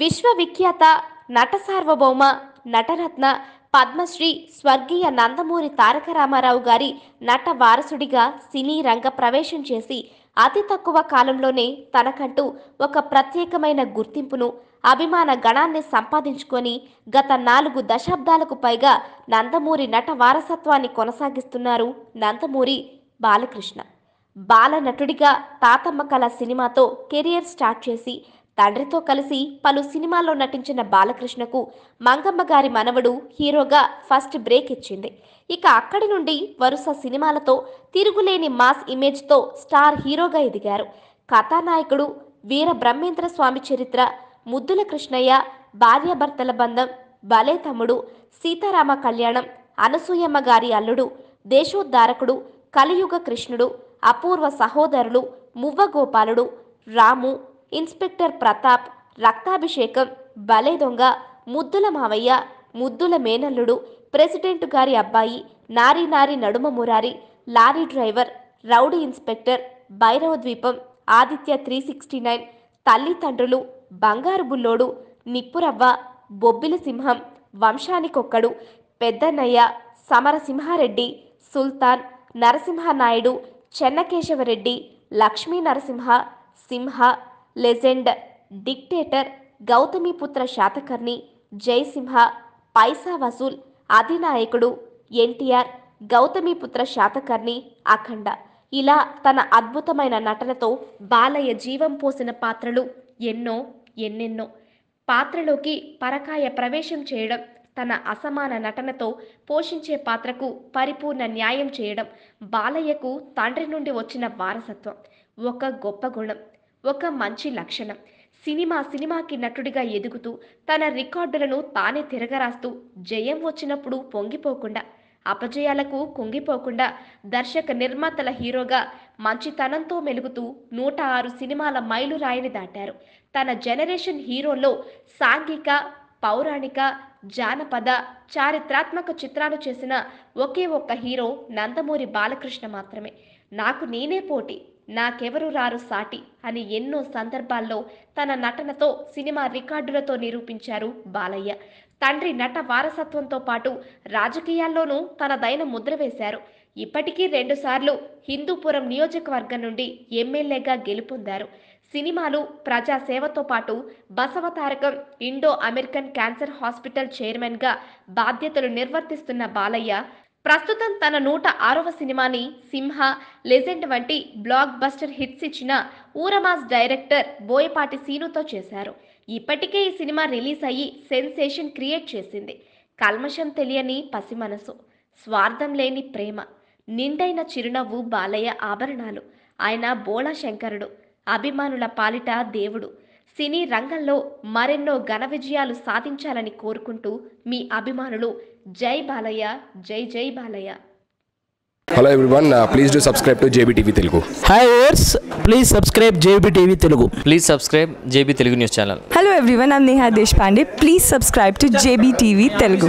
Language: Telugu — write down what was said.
విశ్వవిఖ్యాత నట సార్వభౌమ నటరత్న పద్మశ్రీ స్వర్గీయ నందమూరి తారక రామారావు గారి నట వారసుడిగా సినీ రంగ ప్రవేశం చేసి అతి తక్కువ కాలంలోనే తనకంటూ ఒక ప్రత్యేకమైన గుర్తింపును అభిమాన గణాన్ని సంపాదించుకొని గత నాలుగు దశాబ్దాలకు పైగా నందమూరి నట వారసత్వాన్ని కొనసాగిస్తున్నారు నందమూరి బాలకృష్ణ బాల నటుడిగా తాతమ్మ కళ సినిమాతో కెరియర్ స్టార్ట్ చేసి తండ్రితో కలిసి పలు సినిమాల్లో నటించిన బాలకృష్ణకు మంగమ్మ గారి మనవడు హీరోగా ఫస్ట్ బ్రేక్ ఇచ్చింది ఇక అక్కడి నుండి వరుస సినిమాలతో తిరుగులేని మాస్ ఇమేజ్తో స్టార్ హీరోగా ఎదిగారు కథానాయకుడు వీర బ్రహ్మేంద్ర స్వామి చరిత్ర ముద్దుల కృష్ణయ్య భార్యాభర్తల బంధం బలే తమ్ముడు సీతారామ కళ్యాణం అనసూయమ్మ గారి అల్లుడు దేశోద్ధారకుడు కలియుగ కృష్ణుడు అపూర్వ సహోదరులు మువ్వగోపాలుడు రాము ఇన్స్పెక్టర్ ప్రతాప్ రక్తాభిషేకం బలే దొంగ ముద్దుల మావయ్య ముద్దుల మేనల్లుడు ప్రెసిడెంట్ గారి అబ్బాయి Nari Nari Naduma Murari lorry driver rowdy inspector Bhairava Dweepam Aditya three sixty nine తల్లిదండ్రులు బంగారు బుల్లోడు నిప్పురవ్వ బొబ్బిల సింహం వంశానికొక్కడు పెద్దన్నయ్య సమరసింహారెడ్డి సుల్తాన్ నరసింహనాయుడు చెన్నకేశవరెడ్డి లక్ష్మీ నరసింహ సింహ లెజెండ్ డిక్టేటర్ గౌతమిపుత్ర శాతకర్ణి జయసింహ పైసా వసూల్ అధినాయకుడు ఎన్టీఆర్ గౌతమిపుత్ర శాతకర్ణి అఖండ ఇలా తన అద్భుతమైన నటనతో బాలయ్య జీవం పోసిన పాత్రలు ఎన్నో ఎన్నెన్నో పాత్రలోకి పరకాయ ప్రవేశం చేయడం తన అసమాన నటనతో పోషించే పాత్రకు పరిపూర్ణ న్యాయం చేయడం బాలయ్యకు తండ్రి నుండి వచ్చిన వారసత్వం ఒక గొప్ప గుణం ఒక మంచి లక్షణం సినిమా సినిమాకి నటుడిగా ఎదుగుతూ తన రికార్డులను తానే తిరగరాస్తూ జయం వచ్చినప్పుడు పొంగిపోకుండా అపజయాలకు కుంగిపోకుండా దర్శక నిర్మాతల హీరోగా మంచితనంతో మెలుగుతూ నూట ఆరు సినిమాల మైలురాయిని దాటారు తన జనరేషన్ హీరోల్లో సాంఘిక పౌరాణిక జానపద చారిత్రాత్మక చిత్రాలు చేసిన ఒకే ఒక్క హీరో నందమూరి బాలకృష్ణ మాత్రమే నాకు నేనే పోటీ నాకెవరు రారు సాటి అని ఎన్నో సందర్భాల్లో తన నటనతో సినిమా రికార్డులతో నిరూపించారు బాలయ్య తండ్రి నట వారసత్వంతో పాటు రాజకీయాల్లోనూ తన దైన ముద్ర వేశారు ఇప్పటికీ రెండుసార్లు హిందూపురం నియోజకవర్గం నుండి ఎమ్మెల్యేగా గెలుపొందారు సినిమాలు ప్రజాసేవతో పాటు Basavatarakam Indo American cancer hospital చైర్మన్గా బాధ్యతలు నిర్వర్తిస్తున్న బాలయ్య ప్రస్తుతం తన నూట ఆరవ సినిమాని సింహ లెజెండ్ వంటి బ్లాక్ బస్టర్ హిట్స్ ఇచ్చిన ఊరమాస్ డైరెక్టర్ బోయపాటి సీనుతో చేశారు ఇప్పటికే ఈ సినిమా రిలీజ్ అయ్యి సెన్సేషన్ క్రియేట్ చేసింది కల్మషం తెలియని పసి మనసు స్వార్థం లేని ప్రేమ నిండైన చిరునవ్వు బాలయ్య ఆభరణాలు ఆయన బోళా శంకరుడు అభిమానుల పాలిట దేవుడు సినీ రంగంలో మరెన్నో ఘన విజయాలు సాధించాలని కోరుకుంటూ మీ అభిమానులు జై బాలయ్య జై జై Balayya hello everyone please do subscribe to JB TV Telugu hi ours please subscribe JB TV Telugu please subscribe JB Telugu news channel hello everyone I'm Neha Deshpande please subscribe to JB TV Telugu